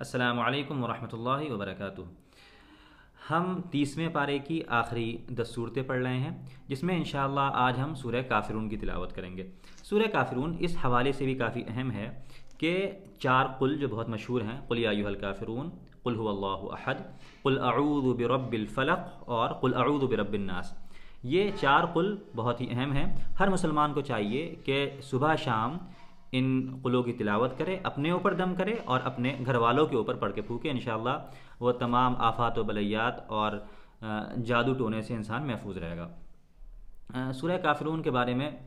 असलकम वरहमल वबरक हम तीसवें पारे की आखिरी दस सूरतें पढ़ रहे हैं जिसमें इन आज हम सूर्य काफिरून की तिलावत करेंगे सूर्य काफिरून इस हवाले से भी काफ़ी अहम है कि चार कुल जो बहुत मशहूर हैं कुल आयूहल काफिरून कुल अहद कुल और कुल अऊद ये चार कुल बहुत ही अहम हैं हर मुसलमान को चाहिए कि सुबह शाम इन कुलों की तिलावत करें अपने ऊपर दम करें और अपने घर वालों के ऊपर पढ़ के फूकें इन वह तमाम आफात व बलैयात और जादू टोने से इंसान महफूज रहेगा सुरह काफरून के बारे में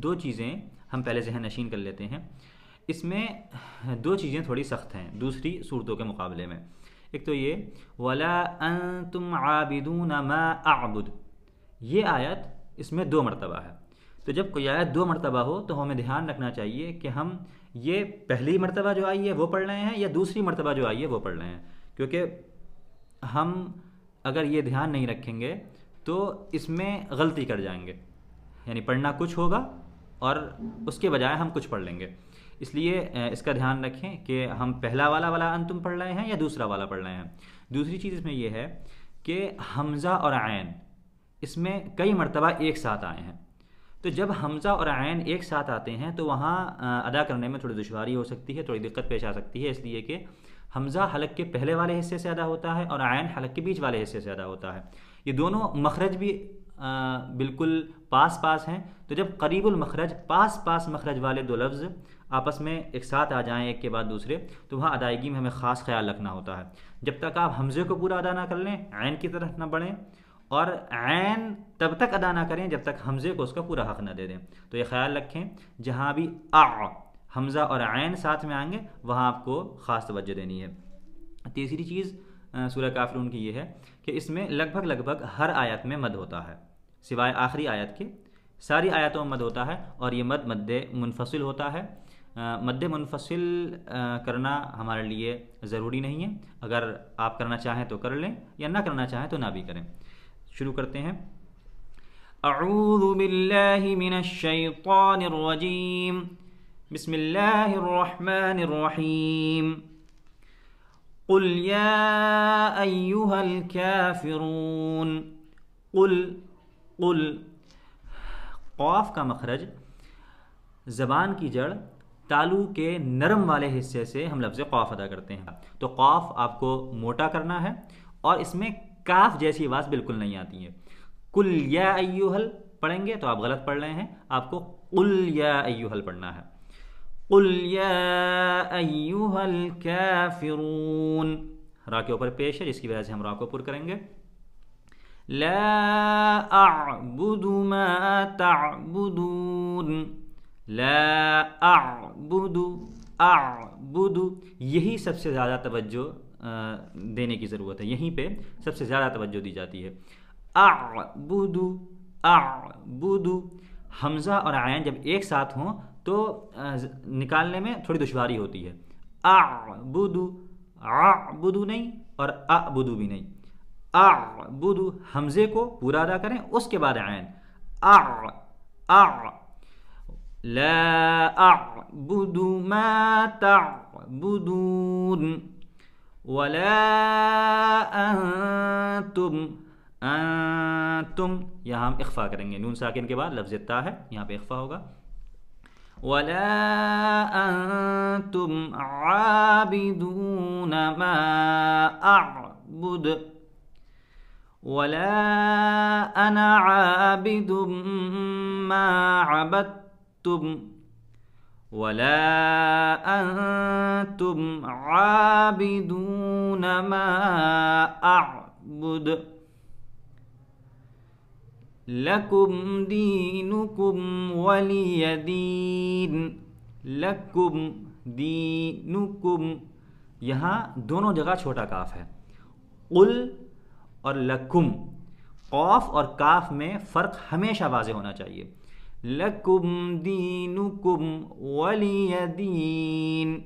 दो चीज़ें हम पहले जहन नशीन कर लेते हैं इसमें दो चीज़ें थोड़ी सख्त हैं दूसरी सूरतों के मुकाबले में एक तो ये वला तुम आबिदून मा आबुद ये आयत इसमें दो मरतबा है तो जब कोई आयत दो मरतबा हो तो हमें ध्यान रखना चाहिए कि हम ये पहली मरतबा जो आई है वो पढ़ रहे हैं या दूसरी मरतबा जो आई है वो पढ़ रहे हैं क्योंकि हम अगर ये ध्यान नहीं रखेंगे तो इसमें गलती कर जाएंगे यानी पढ़ना कुछ होगा और उसके बजाय हम कुछ पढ़ लेंगे इसलिए इसका ध्यान रखें कि हम पहला वाला वाला अंतुम पढ़ रहे हैं या दूसरा वाला पढ़ रहे हैं दूसरी चीज़ इसमें यह है कि हमज़ा और आयन इसमें कई मरतबा एक साथ आए हैं तो जब हमज़ा और आयन एक साथ आते हैं तो वहाँ अदा करने में थोड़ी दुशारी हो सकती है थोड़ी दिक्कत पेश आ सकती है इसलिए कि हमज़ा हलक के पहले वाले हिस्से से अदा होता है और आयन हलक के बीच वाले हिस्से से अदा होता है ये दोनों मखरज भी आ, बिल्कुल पास पास हैं तो जब करीबुल मखरज पास पास मखरज वाले दो लफ्ज़ आपस में एक साथ आ जाएं एक के बाद दूसरे तो वहाँ अदायगी में हमें ख़ास ख्याल रखना होता है जब तक आप हमज़े को पूरा अदा ना कर लें आयन की तरफ ना बढ़ें और ऐन तब तक अदा ना करें जब तक हमज़े को उसका पूरा हक़ ना दे दें तो ये ख्याल रखें जहाँ भी आ हमज़ा और ऐन साथ में आएंगे वहाँ आपको ख़ास तवज्जो देनी है तीसरी चीज़ सूर्य काफिर की ये है कि इसमें लगभग लगभग हर आयत में मद होता है सिवाय आखिरी आयत के सारी आयतों में मद होता है और ये मद मद मुनफसिल होता है मद मुनफसिल करना हमारे लिए ज़रूरी नहीं है अगर आप करना चाहें तो कर लें या ना करना चाहें तो ना भी करें शुरू करते हैं अऊज़ु बिल्लाहि मिनश्शैतानिर रजीम बिस्मिल्लाहिर रहमानिर रहीम قل يا أيها الكافرون قل قل قاف का मखरज ज़बान की जड़ तालू के नरम वाले हिस्से से हम लफ्ज़ क़ौफ अदा करते हैं तो क़ौफ आपको मोटा करना है और इसमें काफ जैसी आवाज़ बिल्कुल नहीं आती है कुल या अयूहल पढ़ेंगे तो आप गलत पढ़ रहे हैं आपको कुल या अयूहल पढ़ना है कुल या अयूहल काफिरून रा के ऊपर पेश है जिसकी वजह से हम रा को पुर करेंगे لا أعبد ما تعبدون لا आबुदू यही सबसे ज़्यादा तवज्जो देने की ज़रूरत है यहीं पे सबसे ज़्यादा तवज्जो दी जाती है आबुदू आबुदू हमज़ा और आयन जब एक साथ हों तो निकालने में थोड़ी दुशारी होती है आबुदू आबुदू नहीं और आबुदू भी नहीं आबुदू हमज़े को पूरा अदा करें उसके बाद आयन आ आ لا أعبد ما تعبدون ولا أنتم أنتم यहाँ हम इख्फा करेंगे نون साकिन के बाद लफ्ज़ ता है यहाँ पे इख्फा ولا أنتم عابدون ما أعبد ولا أنا عابد ما عبدت तुम ولا أنتم عابدون ما أعبد لكم دينكم ولي دين لكم دينكم यहाँ दोनों जगह छोटा काफ है उल और लकुम कौफ और काफ में फ़र्क हमेशा वाजे होना चाहिए لكم دينكم ولي دين